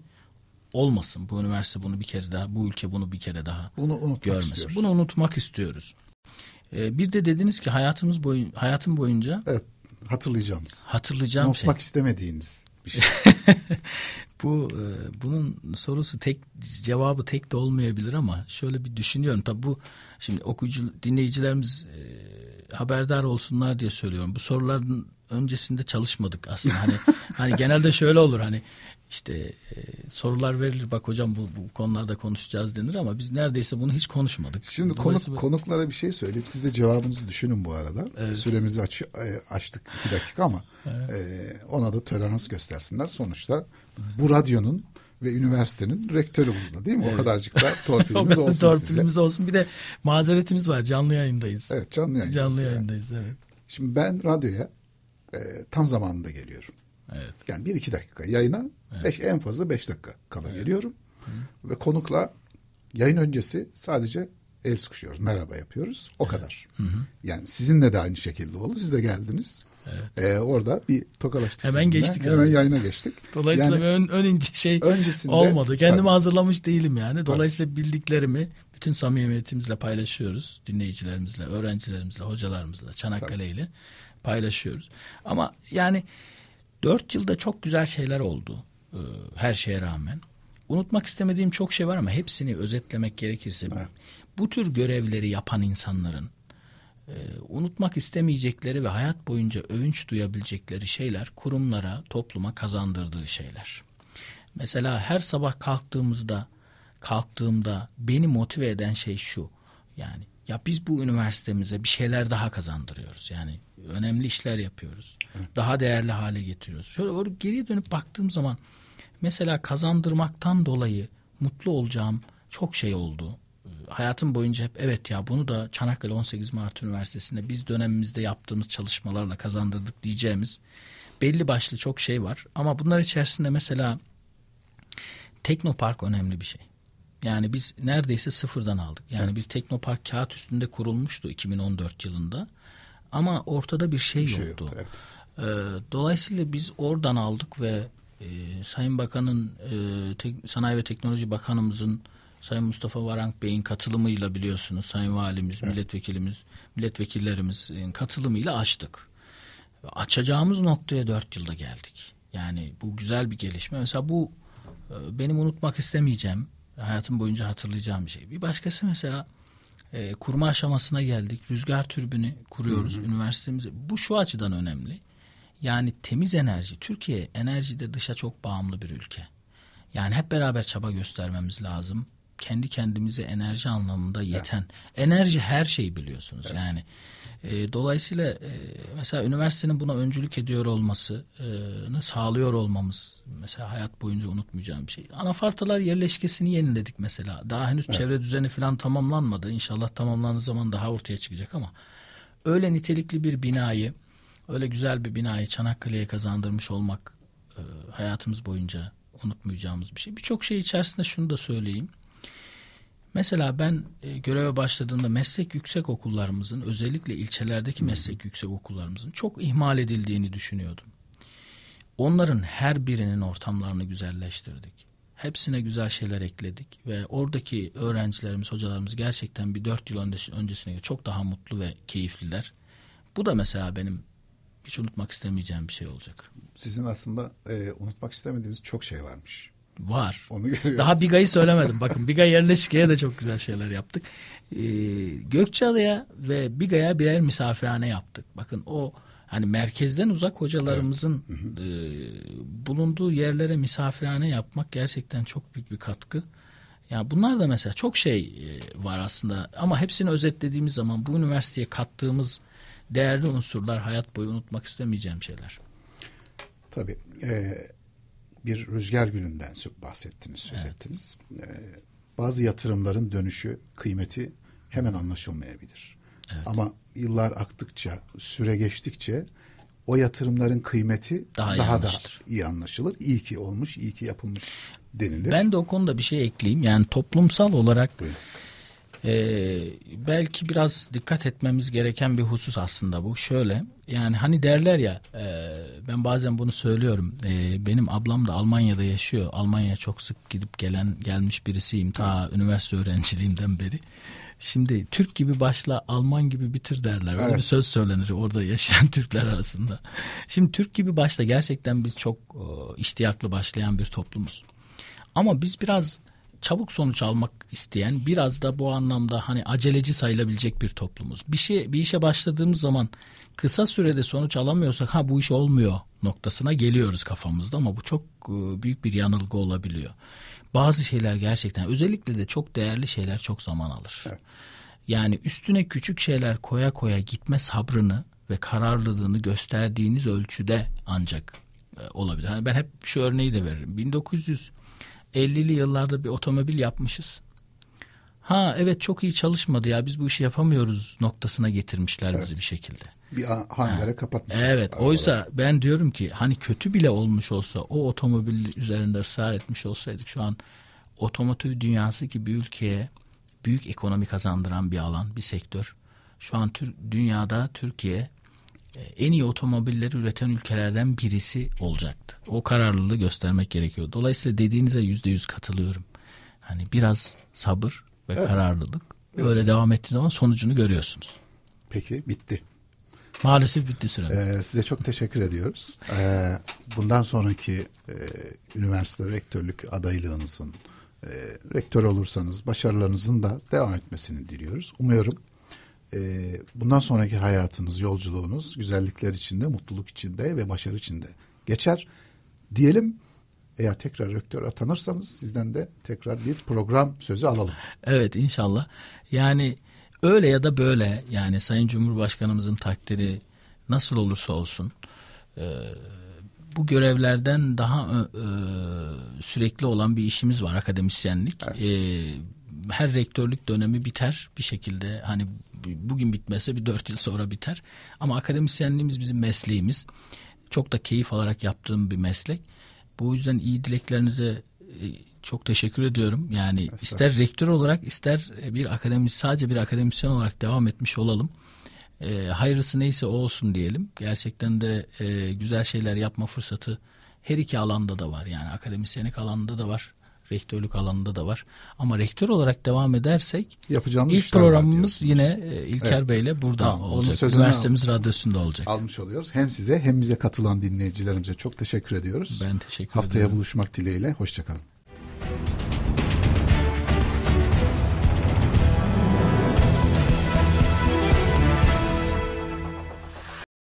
S2: olmasın. Bu üniversite bunu bir kere daha, bu ülke bunu bir kere daha bunu
S1: unutmak görmesin. Istiyoruz.
S2: Bunu unutmak istiyoruz. Ee, bir de dediniz ki hayatımız boyun hayatım boyunca evet hatırlayacağınız.
S1: Hatırlayacağım unutmak şey. Unutmak istemediğiniz
S2: bir şey. Bu e, bunun sorusu tek cevabı tek de olmayabilir ama şöyle bir düşünüyorum. Tabi bu şimdi okuyucu dinleyicilerimiz e, haberdar olsunlar diye söylüyorum. Bu soruların öncesinde çalışmadık aslında. Hani hani genelde şöyle olur hani işte e, sorular verilir bak hocam bu, bu konularda konuşacağız denir ama biz neredeyse bunu hiç konuşmadık. Şimdi konuk,
S1: konuklara bir şey söyleyip siz de cevabınızı düşünün bu arada. Evet. Süremizi aç, e, açtık iki dakika ama evet. e, ona da tolerans göstersinler. Sonuçta bu radyonun ve üniversitenin rektörü bulundu değil mi? Evet. O kadarcık da torpilimiz olsun Torpilimiz size. olsun. Bir de mazeretimiz var. Canlı yayındayız. Evet canlı yayındayız. Canlı yani. evet. Şimdi ben radyoya e, tam zamanında geliyorum. Evet. Yani bir iki dakika yayına Evet. Beş, en fazla beş dakika kala evet. geliyorum. Hı. Ve konukla yayın öncesi sadece el sıkışıyoruz. Merhaba yapıyoruz. O evet. kadar. Hı hı. Yani sizinle de aynı şekilde oldu. Siz de geldiniz. Evet. Ee, orada bir tokalaştık Hemen sizinle. geçtik. Hemen abi. yayına geçtik. Dolayısıyla yani, ön,
S2: ön ince şey öncesinde, olmadı. Kendimi tabii. hazırlamış değilim yani. Dolayısıyla tabii. bildiklerimi bütün samimiyetimizle paylaşıyoruz. Dinleyicilerimizle, öğrencilerimizle, hocalarımızla, Çanakkale ile paylaşıyoruz. Ama yani dört yılda çok güzel şeyler oldu e, her şeye rağmen. Unutmak istemediğim çok şey var ama hepsini özetlemek gerekirse evet. bu tür görevleri yapan insanların e, unutmak istemeyecekleri ve hayat boyunca övünç duyabilecekleri şeyler kurumlara, topluma kazandırdığı şeyler. Mesela her sabah kalktığımızda kalktığımda beni motive eden şey şu. Yani ya biz bu üniversitemize bir şeyler daha kazandırıyoruz. Yani önemli işler yapıyoruz. Evet. Daha değerli hale getiriyoruz. Şöyle geriye dönüp baktığım zaman mesela kazandırmaktan dolayı mutlu olacağım çok şey oldu. Hayatım boyunca hep evet ya bunu da Çanakkale 18 Mart Üniversitesi'nde biz dönemimizde yaptığımız çalışmalarla kazandırdık diyeceğimiz belli başlı çok şey var. Ama bunlar içerisinde mesela teknopark önemli bir şey. Yani biz neredeyse sıfırdan aldık. Yani evet. bir teknopark kağıt üstünde kurulmuştu 2014 yılında. Ama ortada bir şey bir şey yoktu. Şey yok, evet. Ee, dolayısıyla biz oradan aldık ve ee, Sayın Bakan'ın e, Sanayi ve Teknoloji Bakanımızın Sayın Mustafa Varank Bey'in katılımıyla biliyorsunuz Sayın Valimiz, evet. milletvekilimiz, milletvekillerimizin katılımıyla açtık. Açacağımız noktaya dört yılda geldik. Yani bu güzel bir gelişme. Mesela bu e, benim unutmak istemeyeceğim, hayatım boyunca hatırlayacağım bir şey. Bir başkası mesela e, kurma aşamasına geldik. Rüzgar türbünü kuruyoruz üniversitemize. Bu şu açıdan önemli. Yani temiz enerji. Türkiye enerjide dışa çok bağımlı bir ülke. Yani hep beraber çaba göstermemiz lazım. Kendi kendimize enerji anlamında yeten. Evet. Enerji her şeyi biliyorsunuz. Evet. Yani e, dolayısıyla e, mesela üniversitenin buna öncülük ediyor olmasını e, sağlıyor olmamız mesela hayat boyunca unutmayacağım bir şey. Anafartalar yerleşkesini yeniledik mesela. Daha henüz evet. çevre düzeni falan tamamlanmadı. İnşallah tamamlandığı zaman daha ortaya çıkacak ama öyle nitelikli bir binayı Öyle güzel bir binayı Çanakkale'ye kazandırmış olmak e, hayatımız boyunca unutmayacağımız bir şey. Birçok şey içerisinde şunu da söyleyeyim. Mesela ben e, göreve başladığımda meslek yüksek okullarımızın özellikle ilçelerdeki meslek yüksek okullarımızın çok ihmal edildiğini düşünüyordum. Onların her birinin ortamlarını güzelleştirdik. Hepsine güzel şeyler ekledik ve oradaki öğrencilerimiz, hocalarımız gerçekten bir dört yıl öncesine çok daha mutlu ve keyifliler. Bu da mesela benim hiç unutmak istemeyeceğim
S1: bir şey olacak. Sizin aslında e, unutmak istemediğiniz çok şey varmış. Var. Onu görüyoruz. Daha Biga'yı söylemedim.
S2: Bakın Biga yerleşkeye de çok güzel şeyler yaptık. Ee, Gökçeada'ya ve Biga'ya birer misafirhane yaptık. Bakın o hani merkezden uzak hocalarımızın evet. e, bulunduğu yerlere misafirhane yapmak gerçekten çok büyük bir katkı. Yani bunlar da mesela çok şey e, var aslında ama hepsini özetlediğimiz zaman bu üniversiteye kattığımız değerli unsurlar hayat boyu unutmak istemeyeceğim şeyler.
S1: Tabii. E, bir rüzgar gününden bahsettiniz, söz evet. ettiniz. E, bazı yatırımların dönüşü, kıymeti hemen anlaşılmayabilir. Evet. Ama yıllar aktıkça, süre geçtikçe o yatırımların kıymeti daha, daha da iyi anlaşılır. İyi ki olmuş, iyi ki yapılmış denilir. Ben de
S2: o konuda bir şey ekleyeyim. Yani toplumsal olarak Buyurun. Ee, belki biraz dikkat etmemiz gereken bir husus aslında bu. Şöyle yani hani derler ya e, ben bazen bunu söylüyorum. E, benim ablam da Almanya'da yaşıyor. Almanya çok sık gidip gelen gelmiş birisiyim ta üniversite öğrenciliğimden beri. Şimdi Türk gibi başla Alman gibi bitir derler. Öyle evet. bir söz söylenir orada yaşayan Türkler arasında. Şimdi Türk gibi başla gerçekten biz çok e, iştiyaklı başlayan bir toplumuz. Ama biz biraz çabuk sonuç almak isteyen biraz da bu anlamda hani aceleci sayılabilecek bir toplumuz. Bir şey bir işe başladığımız zaman kısa sürede sonuç alamıyorsak ha bu iş olmuyor noktasına geliyoruz kafamızda ama bu çok ıı, büyük bir yanılgı olabiliyor. Bazı şeyler gerçekten özellikle de çok değerli şeyler çok zaman alır. Yani üstüne küçük şeyler koya koya gitme sabrını ve kararlılığını gösterdiğiniz ölçüde ancak ıı, olabilir. Hani ben hep şu örneği de veririm. 1900 50'li yıllarda bir otomobil yapmışız. Ha evet çok iyi çalışmadı ya biz bu işi yapamıyoruz noktasına getirmişler evet. bizi bir şekilde.
S1: Bir hangara ha. kapatmışız.
S2: Evet arabaları. oysa ben diyorum ki hani kötü bile olmuş olsa o otomobil üzerinde ısrar etmiş olsaydık şu an otomotiv dünyası ki bir ülkeye büyük ekonomi kazandıran bir alan bir sektör. Şu an tür, dünyada Türkiye e, en iyi otomobilleri üreten ülkelerden birisi olacaktı. O kararlılığı göstermek gerekiyor. Dolayısıyla dediğinize yüzde yüz katılıyorum. Hani biraz sabır ve evet. kararlılık biraz. böyle devam ettiği zaman sonucunu görüyorsunuz.
S1: Peki bitti. Maalesef bitti süremiz. Ee, size çok teşekkür ediyoruz. Ee, bundan sonraki e, üniversite rektörlük adaylığınızın e, rektör olursanız başarılarınızın da devam etmesini diliyoruz. Umuyorum ee, bundan sonraki hayatınız, yolculuğunuz güzellikler içinde, mutluluk içinde ve başarı içinde geçer. Diyelim eğer tekrar rektör atanırsanız sizden de tekrar bir program sözü alalım. Evet inşallah. Yani öyle ya da
S2: böyle yani Sayın Cumhurbaşkanımızın takdiri nasıl olursa olsun e, bu görevlerden daha e, e, sürekli olan bir işimiz var akademisyenlik. Evet. E, her rektörlük dönemi biter bir şekilde hani bugün bitmese bir dört yıl sonra biter ama akademisyenliğimiz bizim mesleğimiz çok da keyif alarak yaptığım bir meslek bu yüzden iyi dileklerinize e, çok teşekkür ediyorum. Yani ister rektör olarak ister bir akademik sadece bir akademisyen olarak devam etmiş olalım. E, hayırlısı neyse o olsun diyelim. Gerçekten de e, güzel şeyler yapma fırsatı her iki alanda da var. Yani akademisyenlik alanında da var rektörlük alanında da var. Ama rektör olarak devam edersek yapacağımız ilk programımız yine e, İlker evet. Bey'le burada tamam, olacak. Üniversitemiz
S1: al- radyosunda olacak. Almış oluyoruz. Hem size hem bize katılan dinleyicilerimize çok teşekkür ediyoruz. Ben teşekkür Haftaya ederim. Haftaya buluşmak dileğiyle. Hoşçakalın.